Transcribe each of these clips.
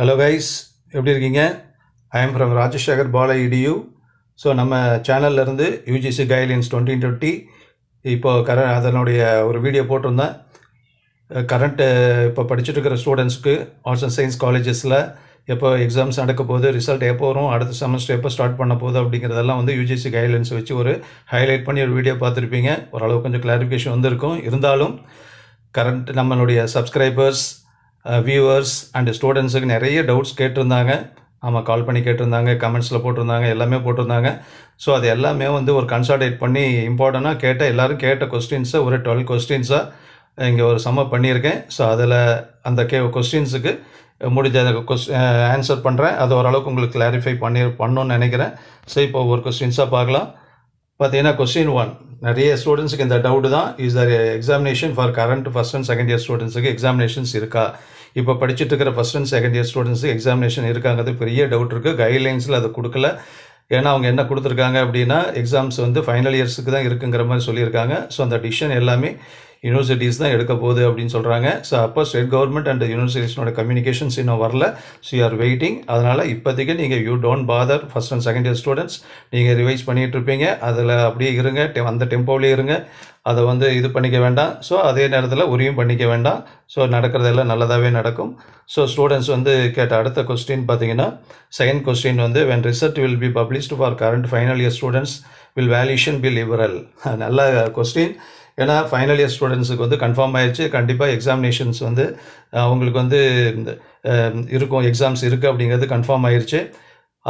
hello guys எப்படி இருக்கீங்க I am from Rajasekar Bala இடியூ ஸோ நம்ம சேனல்லேருந்து யூஜிசி கைட்லைன்ஸ் டுவெண்ட்டி டுவெண்ட்டி இப்போது கர அதனுடைய ஒரு வீடியோ போட்டிருந்தேன் கரண்ட்டு இப்போ படிச்சுட்டு இருக்கிற ஸ்டூடெண்ட்ஸ்க்கு ஆர்ட்ஸ் அண்ட் சயின்ஸ் காலேஜஸில் எப்போ எக்ஸாம்ஸ் நடக்க போகுது ரிசல்ட் எப்போ வரும் அடுத்த செமஸ்டர் எப்போ ஸ்டார்ட் பண்ண போகுது அப்படிங்கிறதெல்லாம் வந்து யூஜிசி கைட்லைன்ஸ் வச்சு ஒரு ஹைலைட் பண்ணி ஒரு வீடியோ பார்த்துருப்பீங்க ஓரளவு கொஞ்சம் கிளாரிஃபிகேஷன் வந்திருக்கும் இருந்தாலும் கரண்ட் நம்மளுடைய சப்ஸ்கிரைபர்ஸ் வியூவர்ஸ் அண்ட் ஸ்டூடெண்ட்ஸுக்கு நிறைய டவுட்ஸ் கேட்டிருந்தாங்க ஆமாம் கால் பண்ணி கேட்டிருந்தாங்க கமெண்ட்ஸில் போட்டிருந்தாங்க எல்லாமே போட்டிருந்தாங்க ஸோ அது எல்லாமே வந்து ஒரு கன்சால்டேட் பண்ணி இம்பார்ட்டண்ட்டாக கேட்ட எல்லோரும் கேட்ட கொஸ்டின்ஸை ஒரு டுவெல் கொஸ்டின்ஸாக இங்கே ஒரு சம்மப் பண்ணியிருக்கேன் ஸோ அதில் அந்த கே கொஸ்டின்ஸுக்கு முடிஞ்ச கொஸ் ஆன்சர் பண்ணுறேன் அது ஓரளவுக்கு உங்களுக்கு கிளாரிஃபை பண்ணி பண்ணணும்னு நினைக்கிறேன் ஸோ இப்போ ஒரு கொஸ்டின்ஸாக பார்க்கலாம் பார்த்தீங்கன்னா கொஸ்டின் ஒன் நிறைய ஸ்டூடெண்ட்ஸுக்கு இந்த டவுட் தான் is there examination for current first and second year ஸ்டூடெண்ட்ஸுக்கு எக்ஸாமினேஷன்ஸ் இருக்கா இப்போ படிச்சுட்டு இருக்கிற ஃபஸ்ட் அண்ட் செகண்ட் இயர் ஸ்டூடெண்ட்ஸுக்கு எக்ஸாமினேஷன் இருக்காங்கிறது பெரிய டவுட் இருக்குது கைட்லைன்ஸில் அதை கொடுக்கல ஏன்னா அவங்க என்ன கொடுத்துருக்காங்க அப்படின்னா எக்ஸாம்ஸ் வந்து ஃபைனல் இயர்ஸுக்கு தான் இருக்குங்கிற மாதிரி சொல்லியிருக்காங்க ஸோ அந்த டிசிஷன் எல்லாமே யூனிவர்சிட்டிஸ் தான் எடுக்க போகுது அப்படின்னு சொல்கிறாங்க ஸோ அப்போ ஸ்டேட் கவர்மெண்ட் அண்ட் யூனிவர்சிட்டிஸோட கம்யூனிகேஷன்ஸ் இன்னும் வரல ஸோ ஆர் வெயிட்டிங் அதனால் இப்போதைக்கு நீங்கள் you don't bother first and second year students நீங்கள் ரிவைஸ் பண்ணிகிட்டு இருப்பீங்க அதில் அப்படியே இருங்க அந்த டெம்போவிலே இருங்க அதை வந்து இது பண்ணிக்க வேண்டாம் ஸோ அதே நேரத்தில் உரியும் பண்ணிக்க வேண்டாம் ஸோ நடக்கிறதெல்லாம் நல்லதாகவே நடக்கும் ஸோ ஸ்டூடெண்ட்ஸ் வந்து கேட்ட அடுத்த கொஸ்டின் பார்த்தீங்கன்னா செகண்ட் கொஸ்டின் வந்து when result will be published for current final year students will valuation be liberal நல்ல கொஸ்டின் ஏன்னா ஃபைனல் இயர் ஸ்டூடெண்ட்ஸுக்கு வந்து கன்ஃபார்ம் ஆயிடுச்சு கண்டிப்பாக எக்ஸாமினேஷன்ஸ் வந்து அவங்களுக்கு வந்து இருக்கும் எக்ஸாம்ஸ் இருக்குது அப்படிங்கிறது கன்ஃபார்ம் ஆயிடுச்சு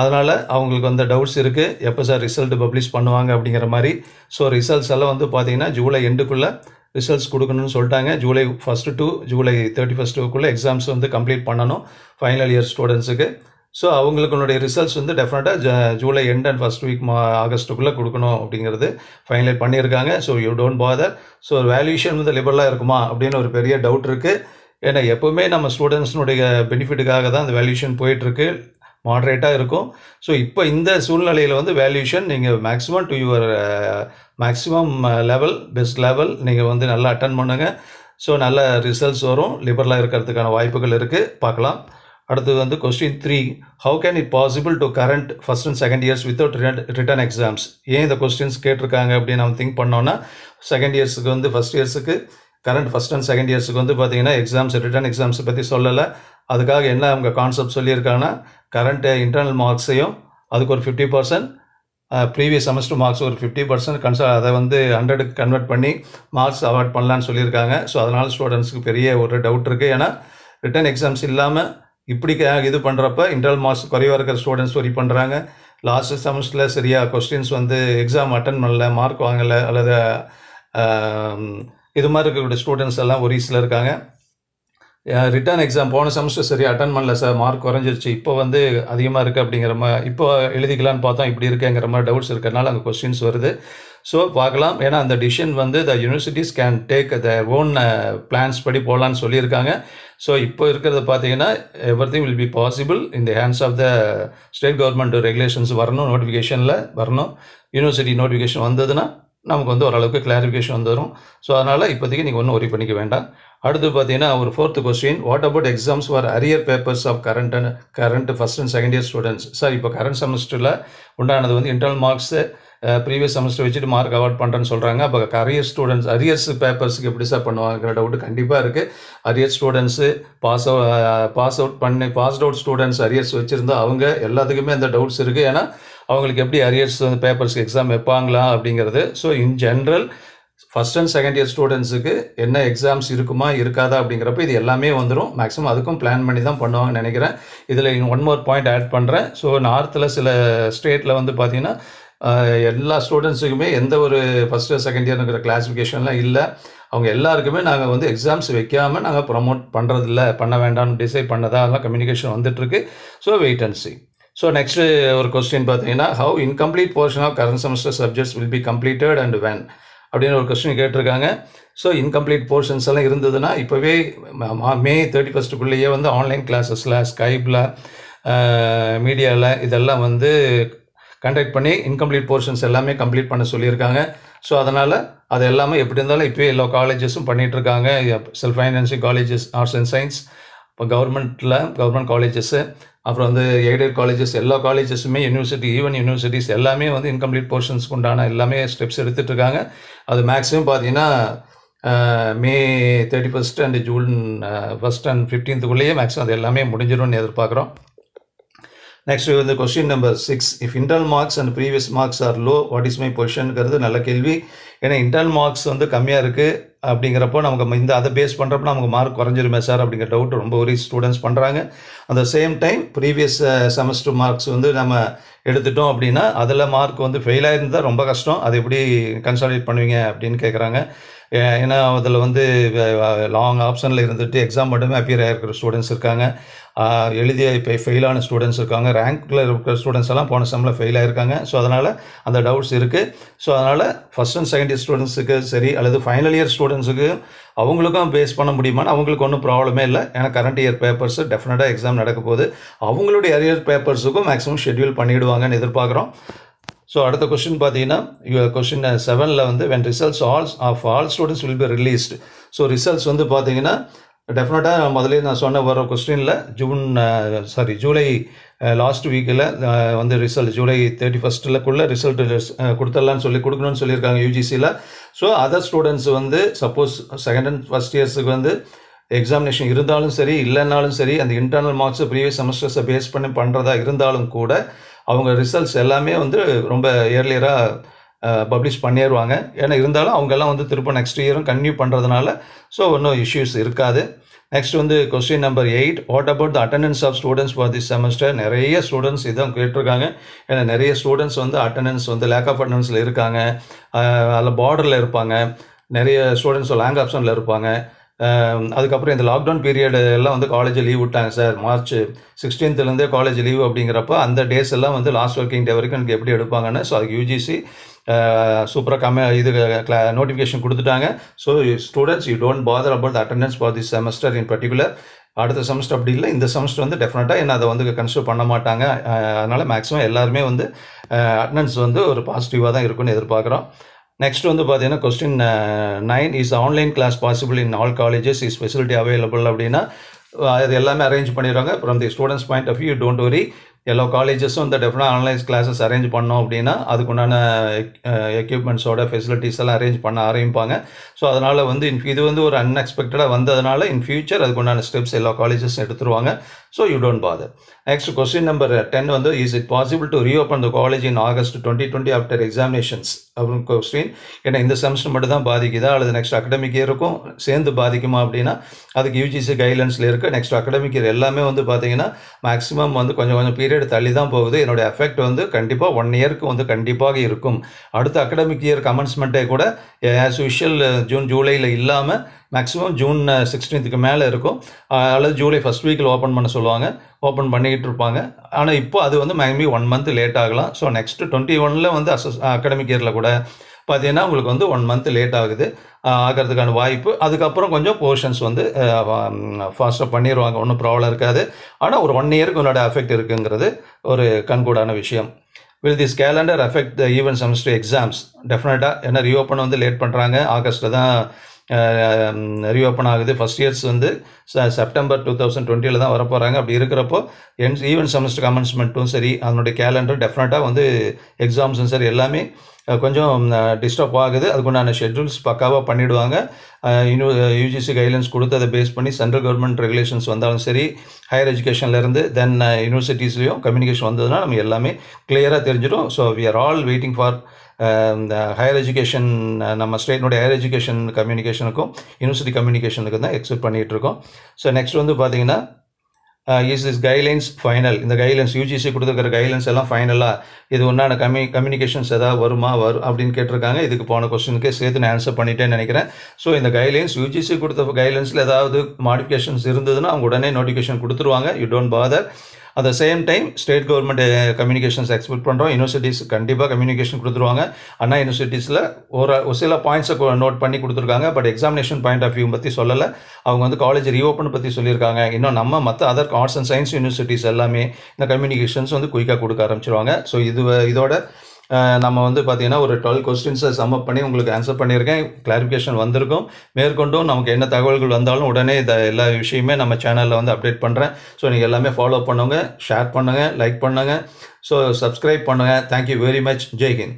அதனால் அவங்களுக்கு வந்து டவுட்ஸ் இருக்குது எப்போ சார் ரிசல்ட் பப்ளிஷ் பண்ணுவாங்க அப்படிங்கிற மாதிரி ஸோ ரிசல்ட்ஸ் எல்லாம் வந்து பார்த்திங்கன்னா ஜூலை எண்டுக்குள்ளே ரிசல்ட்ஸ் கொடுக்கணும்னு சொல்லிட்டாங்க July first to July thirty ஃபஸ்ட்டுக்குள்ளே எக்ஸாம்ஸ் வந்து கம்ப்ளீட் பண்ணணும் ஃபைனல் இயர் ஸ்டூடெண்ட்ஸுக்கு ஸோ அவங்களுக்குனுடைய ரிசல்ட்ஸ் வந்து டெஃபினட்டாக July end and first week மா ஆகஸ்ட்டுக்குள்ளே கொடுக்கணும் அப்படிங்கிறது ஃபைனலைட் பண்ணியிருக்காங்க so you don't bother so valuation வந்து லிபரலாக இருக்குமா அப்படின்னு ஒரு பெரிய டவுட் இருக்குது ஏன்னா எப்போவுமே நம்ம ஸ்டூடெண்ட்ஸ்னுடைய பெனிஃபிட்டுக்காக தான் அந்த வேல்யூஷன் போயிட்டுருக்கு மாட்ரேட்டாக இருக்கும் ஸோ இப்போ இந்த சூழ்நிலையில் வந்து வேல்யூஷன் நீங்கள் maximum to your maximum level best level நீங்கள் வந்து நல்லா அட்டன் பண்ணுங்கள் ஸோ நல்ல ரிசல்ட்ஸ் வரும் லிபரலாக இருக்கிறதுக்கான வாய்ப்புகள் இருக்குது பார்க்கலாம் அடுத்தது வந்து question three how can it possible to current first and second years without written exams ஏன் இந்த கொஸ்டின்ஸ் கேட்டிருக்காங்க அப்படின்னு நம்ம திங்க் பண்ணோன்னா செகண்ட் இயர்ஸுக்கு வந்து ஃபஸ்ட் இயர்ஸுக்கு கரண்ட் ஃபஸ்ட் அண்ட் செகண்ட் இயர்ஸுக்கு வந்து பார்த்தீங்கன்னா எக்ஸாம்ஸ் ரிட்டர்ன் எக்ஸாம்ஸை பற்றி சொல்லலை அதுக்காக என்ன அவங்க கான்செப்ட் சொல்லியிருக்காங்கன்னா கரண்ட்டு இன்டர்னல் மார்க்ஸையும் அதுக்கு ஒரு fifty percent previous semester marks ஒரு ஃபிஃப்டி பர்சன்ட் கன்சா அதை வந்து ஹண்ட்ரடுக்கு கன்வெர்ட் பண்ணி மார்க்ஸ் அவார்ட் பண்ணலான்னு சொல்லியிருக்காங்க ஸோ அதனால் ஸ்டூடெண்ட்ஸுக்கு பெரிய ஒரு டவுட் இருக்குது ஏன்னா ரிட்டன் எக்ஸாம்ஸ் இல்லாமல் இப்படி இது பண்ணுறப்ப இன்டர்னல் மார்க்ஸ் குறைவாக இருக்கிற ஸ்டூடெண்ட்ஸ் வரி பண்ணுறாங்க லாஸ்ட் செமஸ்டரில் சரியாக கொஸ்டின்ஸ் வந்து எக்ஸாம் அட்டன் பண்ணல மார்க் வாங்கலை அல்லது இது மாதிரி இருக்கக்கூடிய ஸ்டூடெண்ட்ஸ் எல்லாம் ஒரிஸில் இருக்காங்க ரிட்டர்ன் எக்ஸாம் போன செமஸ்டர் சரியாக அட்டன் பண்ணல சார் மார்க் குறைஞ்சிருச்சு இப்போ வந்து அதிகமாக இருக்குது அப்படிங்கிற மாதிரி இப்போ எழுதிக்கலான்னு பார்த்தோம் இப்படி இருக்குங்கிற மாதிரி டவுட்ஸ் இருக்கிறனால அங்கே கொஸ்டின்ஸ் வருது ஸோ பார்க்கலாம் ஏன்னா அந்த டிசிஷன் வந்து the universities can take the own plans படி போகலான்னு சொல்லியிருக்காங்க ஸோ இப்போ இருக்கிறத பார்த்தீங்கன்னா everything will be possible இந்த hands of the state government regulations வரணும் நோட்டிஃபிகேஷனில் வரணும் யூனிவர்சிட்டி நோட்டிஃபிகேஷன் வந்ததுன்னா நமக்கு வந்து ஓரளவுக்கு கிளாரிஃபிகேஷன் வந்துடும் ஸோ அதனால் இப்போதைக்கு நீங்கள் ஒன்றும் ஒரி பண்ணிக்க வேண்டாம் அடுத்து பார்த்தீங்கன்னா ஒரு fourth question what about exams for arrear papers of current and current first and second year students sir இப்போ கரண்ட் செமஸ்டரில் உண்டானது வந்து இன்டர்னல் மார்க்ஸு ப்ரீவியஸ் செமஸ்டர் வச்சுட்டு மார்க் அவார்ட் பண்ணுறேன்னு சொல்கிறாங்க அப்போ அரியர் ஸ்டூடெண்ட்ஸ் அரியர்ஸ் பேப்பர்ஸுக்கு எப்படி சார் பண்ணுவாங்கிற டவுட் கண்டிப்பாக இருக்குது arrear students pass out pass out பண்ணி பாஸ்ட் அவுட் ஸ்டூடெண்ட்ஸ் அரியர்ஸ் வச்சுருந்தா அவங்க எல்லாத்துக்குமே அந்த டவுட்ஸ் இருக்குது ஏன்னா அவங்களுக்கு எப்படி அரியர்ஸ் வந்து பேப்பர்ஸ்க்கு எக்ஸாம் வைப்பாங்களா அப்படிங்கிறது so in general first and second year ஸ்டூடெண்ட்ஸுக்கு என்ன எக்ஸாம்ஸ் இருக்குமா இருக்காதா அப்படிங்கிறப்ப இது எல்லாமே வந்துடும் மேக்ஸிமம் அதுக்கும் பிளான் பண்ணி தான் பண்ணுவாங்கன்னு நினைக்கிறேன் இதில் ஒன் மோர் பாயிண்ட் ஆட் பண்ணுறேன் ஸோ நார்த்தில் சில ஸ்டேட்டில் வந்து பார்த்திங்கன்னா எல்லா ஸ்டூடெண்ட்ஸுக்குமே எந்த ஒரு ஃபஸ்ட் இயர் செகண்ட் இருக்கிற கிளாஸிஃபிகேஷன்லாம் இல்லை அவங்க எல்லாருக்குமே நாங்கள் வந்து எக்ஸாம்ஸ் வைக்காமல் நாங்கள் ப்ரொமோட் பண்ணுறதில்ல பண்ண வேண்டாம்னு டிசைட் பண்ணதா அதெல்லாம் கம்யூனிகேஷன் வந்துட்டுருக்கு so wait and see so next ஒரு கொஸ்டின் பார்த்தீங்கன்னா how incomplete portion of current semester subjects will be completed and when அப்படின்னு ஒரு கொஸ்டின் கேட்டிருக்காங்க ஸோ இன்கம்ப்ளீட் போர்ஷன்ஸ் எல்லாம் இருந்ததுன்னா இப்போவே மே தேர்ட்டி ஃபஸ்ட்டுக்குள்ளேயே வந்து ஆன்லைன் கிளாஸஸில் ஸ்கைப்பில் மீடியாவில் இதெல்லாம் வந்து கண்டக்ட் பண்ணி இன்கம்ப்ளீட் போர்ஷன்ஸ் எல்லாமே கம்ப்ளீட் பண்ண சொல்லியிருக்காங்க ஸோ அதனால் அது எல்லாமே எப்படி இருந்தாலும் இப்போயே எல்லா காலேஜஸும் பண்ணிகிட்ருக்காங்க self financing colleges arts and science இப்போ கவர்மெண்ட்டில் கவர்மெண்ட் காலேஜஸ்ஸு அப்புறம் வந்து எய்டட் காலேஜஸ் எல்லா காலேஜஸுமே யூனிவர்சிட்டி ஈவன் யூனிவர்சிட்டிஸ் எல்லாமே வந்து இன்கம்ப்ளீட் போர்ஷன்ஸ்க்கு உண்டான எல்லாமே ஸ்டெப்ஸ் எடுத்துகிட்ருக்காங்க அது மேக்ஸிமம் பார்த்தீங்கன்னா May thirty first and June first and ஃபிஃப்டீன்த்துக்குள்ளேயே மேக்ஸிமம் அது எல்லாமே முடிஞ்சிடும்னு எதிர்பார்க்குறோம் நெக்ஸ்ட் வந்து question number six if internal marks and previous marks are low what is my பொசிஷனுங்கிறது நல்ல கேள்வி ஏன்னா இன்டர்னல் மார்க்ஸ் வந்து கம்மியாக இருக்குது அப்படிங்கிறப்போ நமக்கு இந்த அதை பேஸ் பண்ணுறப்ப நமக்கு மார்க் குறைஞ்சிருமே சார் அப்படிங்கிற டவுட் ரொம்ப ஒரு ஸ்டூடெண்ட்ஸ் பண்ணுறாங்க அந்த same time previous semester marks வந்து நம்ம எடுத்துட்டோம் அப்படின்னா அதில் மார்க் வந்து ஃபெயிலாக இருந்தால் ரொம்ப கஷ்டம் அது எப்படி கன்சாலிடேட் பண்ணுவீங்க அப்படின்னு கேட்குறாங்க ஏன்னா அதில் வந்து லாங் ஆப்ஷனில் இருந்துட்டு எக்ஸாம் மட்டுமே அப்பியர் ஆகிருக்கிற ஸ்டூடெண்ட்ஸ் இருக்காங்க எழுதிய இப்போ ஃபெயிலான ஸ்டூடெண்ட்ஸ் இருக்காங்க ரேங்க்கில் இருக்கிற ஸ்டூடெண்ட்ஸ் எல்லாம் போன செம்மில் ஃபெயில் ஆகிருக்காங்க ஸோ அதனால் அந்த டவுட்ஸ் இருக்குது ஸோ அதனால் ஃபஸ்ட் அண்ட் செகண்ட் இயர் ஸ்டூடெண்ட்ஸுக்கு சரி அல்லது ஃபைனல் இயர் ஸ்டூடெண்ட்ஸுக்கு அவங்களுக்கும் பேஸ் பண்ண முடியுமான்னு அவங்களுக்கு ஒன்றும் ப்ராப்ளமே இல்லை ஏன்னா கரண்ட் இயர் பேப்பர்ஸ் டெஃபினட்டாக எக்ஸாம் நடக்க போகுது அவங்களுடைய அரியர் பேப்பர்ஸுக்கும் மேக்ஸிமம் ஷெட்யூல் பண்ணிவிடுவாங்கன்னு எதிர்பார்க்குறோம் ஸோ அடுத்த கொஸ்டின் பார்த்தீங்கன்னா கொஸ்டின் செவனில் வந்து when results all of all students will be released so results வந்து பார்த்தீங்கன்னா டெஃபினட்டாக முதலே நான் சொன்ன வர கொஸ்டினில் ஜூன் சாரி ஜூலை லாஸ்ட் வீக்கில் வந்து ரிசல்ட் ஜூலை தேர்ட்டி ஃபஸ்ட்டுலக்குள்ளே ரிசல்ட் uh, கொடுத்துடலான்னு சொல்லி கொடுக்கணும்னு சொல்லியிருக்காங்க யூஜிசியில் ஸோ அதர் ஸ்டூடெண்ட்ஸ் வந்து சப்போஸ் செகண்ட் அண்ட் ஃபஸ்ட் இயர்ஸுக்கு வந்து எக்ஸாமினேஷன் இருந்தாலும் சரி இல்லைன்னாலும் சரி அந்த இன்டர்னல் மார்க்ஸ் ப்ரீவியஸ் செமஸ்டர்ஸை பேஸ் பண்ணி பண்ணுறதா இருந்தாலும் கூட அவங்க ரிசல்ட்ஸ் எல்லாமே வந்து ரொம்ப இயர்லியராக பப்ளிஷ் பண்ணிடுவாங்க ஏன்னா இருந்தாலும் அவங்கெல்லாம் வந்து திரும்ப நெக்ஸ்ட் இயரும் கன்யூ பண்ணுறதுனால ஸோ ஒன்றும் இஷ்யூஸ் இருக்காது நெக்ஸ்ட் வந்து question number eight what about the attendance of students for this semester நிறைய ஸ்டூடெண்ட்ஸ் இதான் கேட்டிருக்காங்க ஏன்னா நிறைய ஸ்டூடெண்ட்ஸ் வந்து அட்டண்டன்ஸ் வந்து லேக் ஆஃப் அட்டண்டன்ஸில் இருக்காங்க அதில் பார்டரில் இருப்பாங்க நிறைய ஸ்டூடெண்ட்ஸ் லேங் ஆப்ஷனில் இருப்பாங்க அதுக்கப்புறம் இந்த லாக்டவுன் பீரியடு எல்லாம் வந்து காலேஜ் லீவ் விட்டாங்க சார் மார்ச் சிக்ஸ்டீன்த்துலேருந்தே காலேஜ் லீவ் அப்படிங்கிறப்ப அந்த டேஸ் எல்லாம் வந்து லாஸ்ட் ஒர்க்கிங் டே வரைக்கும் எனக்கு எப்படி எடுப்பாங்கன்னு ஸோ அதுக்கு யூஜிசி சூப்பராக கம்மி இது க்ளா நோட்டிஃபிகேஷன் கொடுத்துட்டாங்க so students you don't bother about the attendance for this semester in particular அடுத்த செமஸ்டர் அப்படி இல்லை இந்த செமஸ்டர் வந்து டெஃபினட்டாக என்ன அதை வந்து கன்சிடர் பண்ண மாட்டாங்க அதனால் மேக்ஸிமம் எல்லாருமே வந்து அட்டண்டன்ஸ் வந்து ஒரு பாசிட்டிவாக தான் இருக்குன்னு எதிர்பார்க்குறோம் நெக்ஸ்ட் வந்து பார்த்தீங்கன்னா question nine is online class possible in all colleges is facility available அப்படின்னா uh, அது எல்லாமே அரேஞ்ச் பண்ணிடுவாங்க from the students point of view don't worry எல்லா காலேஜஸும் இந்த டெஃபினாக ஆன்லைன் கிளாஸஸ் அரேஞ்ச் பண்ணோம் அப்படின்னா அதுக்குண்டான எக்யூப்மெண்ட்ஸோட uh, ஃபெசிலிட்டிஸ் எல்லாம் அரேஞ்ச் பண்ண ஆரம்பிப்பாங்க ஸோ அதனால் வந்து இன் இது வந்து ஒரு அன்எக்ஸ்பெக்டடாக வந்ததுனால இன் ஃபியூச்சர் அதுக்குண்டான ஸ்டெப்ஸ் எல்லா காலேஜஸும் எடுத்துருவாங்க so you don't bother next question number ten வந்து is it possible to reopen the college in August twenty twenty after examinations அப்படின்னு கொஸ்டின் ஏன்னா இந்த செமஸ்டர் மட்டும் தான் பாதிக்குதா அல்லது நெக்ஸ்ட் அகடமிக் இயருக்கும் சேர்ந்து பாதிக்குமா அப்படின்னா அதுக்கு யூஜிசி கைட்லைன்ஸில் இருக்குது நெக்ஸ்ட் அகடமிக் இயர் எல்லாமே வந்து பார்த்தீங்கன்னா மேக்ஸிமம் வந்து கொஞ்சம் கொஞ்சம் பீரியட் தள்ளி தான் போகுது என்னோட எஃபெக்ட் வந்து கண்டிப்பாக ஒன் இயருக்கு வந்து கண்டிப்பாக இருக்கும் அடுத்த அகடமிக் இயர் கமன்ஸ்மெண்ட்டே கூட ஆஸ் யூஷுவல் ஜூன் ஜூலையில் இல்லாமல் மேக்ஸிமம் ஜூன் சிக்ஸ்டீன்த்துக்கு மேலே இருக்கும் அதாவது ஜூலை ஃபஸ்ட் வீக்கில் ஓப்பன் பண்ண சொல்லுவாங்க ஓப்பன் பண்ணிக்கிட்டு இருப்பாங்க ஆனால் இப்போ அது வந்து மேக்ஸிமி ஒன் மந்த் லேட் ஆகலாம் ஸோ நெக்ஸ்ட் டுவெண்ட்டி ஒனில் வந்து அசஸ் அகாடமிக் இயரில் கூட பார்த்தீங்கன்னா உங்களுக்கு வந்து ஒன் மந்த் லேட் ஆகுது ஆகிறதுக்கான வாய்ப்பு அதுக்கப்புறம் கொஞ்சம் போர்ஷன்ஸ் வந்து ஃபாஸ்ட்டாக பண்ணிடுவாங்க ஒன்றும் ப்ராப்ளம் இருக்காது ஆனால் ஒரு ஒன் இயருக்கு உன்னோட எஃபெக்ட் இருக்குங்கிறது ஒரு கண்கூடான விஷயம் will this calendar affect the even semester exams டெஃபினட்டாக ஏன்னா ரீஓப்பன் வந்து லேட் பண்ணுறாங்க ஆகஸ்ட்டில் தான் ரீஓப்பன் ஆகுது ஃபஸ்ட் இயர்ஸ் வந்து செப்டம்பர் டூ தௌசண்ட் டுவெண்ட்டியில் தான் வரப்போகிறாங்க அப்படி இருக்கிறப்போ என் ஈவன் செமஸ்டர் கமன்ஸ்மெண்ட்டும் சரி அதனுடைய கேலண்டர் டெஃபினட்டாக வந்து எக்ஸாம்ஸும் சரி எல்லாமே கொஞ்சம் டிஸ்டர்ப் ஆகுது அதுக்குண்டான ஷெட்யூல்ஸ் பக்காவாக பண்ணிவிடுவாங்க யூனி யூஜிசி கைட்லைன்ஸ் கொடுத்து அதை பேஸ் பண்ணி சென்ட்ரல் கவர்மெண்ட் ரெகுலேஷன்ஸ் வந்தாலும் சரி ஹையர் எஜுகேஷன்லேருந்து தென் யூனிவர்சிட்டிஸ்லேயும் கம்யூனிகேஷன் வந்ததுனால் நம்ம எல்லாமே கிளியராக தெரிஞ்சிடும் so we are all waiting for இந்த ஹையர் எஜுகேஷன் நம்ம ஸ்டேட்னுடைய ஹையர் எஜுகேஷன் கம்யூனிகேஷனுக்கும் யூனிவர்சிட்டி கம்யூனிகேஷனுக்கும் தான் எக்ஸ்பெக்ட் பண்ணிகிட்டு இருக்கோம் ஸோ நெக்ஸ்ட் வந்து பார்த்தீங்கன்னா இஸ் இஸ் கைட்லைன்ஸ் ஃபைனல் இந்த கைட்லைன்ஸ் யூஜிசி கொடுத்துருக்கிற கைட்லைன்ஸ் எல்லாம் ஃபைனலாக இது ஒன்றான கம்யூ கம்யூனிகேஷன்ஸ் எதாவது வருமா வரும் அப்படின்னு கேட்டிருக்காங்க இதுக்கு போன கொஸ்டினுக்கே சேர்த்து நான் ஆன்சர் பண்ணிட்டேன்னு நினைக்கிறேன் ஸோ இந்த கைட்லைன்ஸ் யூஜிசி கொடுத்த கைட்லைன்ஸில் ஏதாவது மாடிஃபிகேஷன்ஸ் இருந்ததுன்னா அவங்க உடனே நோட்டிஃபிகேஷன் கொடுத்துருவாங்க you don't bother at the same time state government communications expect பண்ணுறோம் யூனிவர்சிட்டிஸ் கண்டிப்பாக கம்யூனிகேஷன் கொடுத்துருவாங்க அண்ணா யூனிவர்சிட்டிஸில் ஒரு ஒரு சில பாயிண்ட்ஸை நோட் பண்ணி கொடுத்துருக்காங்க but examination point of view பற்றி சொல்லலை அவங்க வந்து காலேஜ் ரீஓப்பன் பற்றி சொல்லியிருக்காங்க இன்னும் நம்ம மற்ற other arts and science universities எல்லாமே இந்த கம்யூனிகேஷன்ஸ் வந்து குயிக்காக கொடுக்க ஆரம்பிச்சிருவாங்க ஸோ இது இதோட நம்ம வந்து பார்த்தீங்கன்னா ஒரு டுவெல் கொஸ்டின்ஸை சம்மப் பண்ணி உங்களுக்கு ஆன்சர் பண்ணியிருக்கேன் கிளாரிஃபிகேஷன் வந்திருக்கும் மேற்கொண்டும் நமக்கு என்ன தகவல்கள் வந்தாலும் உடனே இந்த எல்லா விஷயமே நம்ம சேனலில் வந்து அப்டேட் பண்ணுறேன் ஸோ நீங்கள் எல்லாமே ஃபாலோ பண்ணுங்கள் ஷேர் பண்ணுங்கள் லைக் பண்ணுங்கள் ஸோ சப்ஸ்கிரைப் பண்ணுங்கள் தேங்க்யூ வெரி மச் ஜெய்ஹிந்த்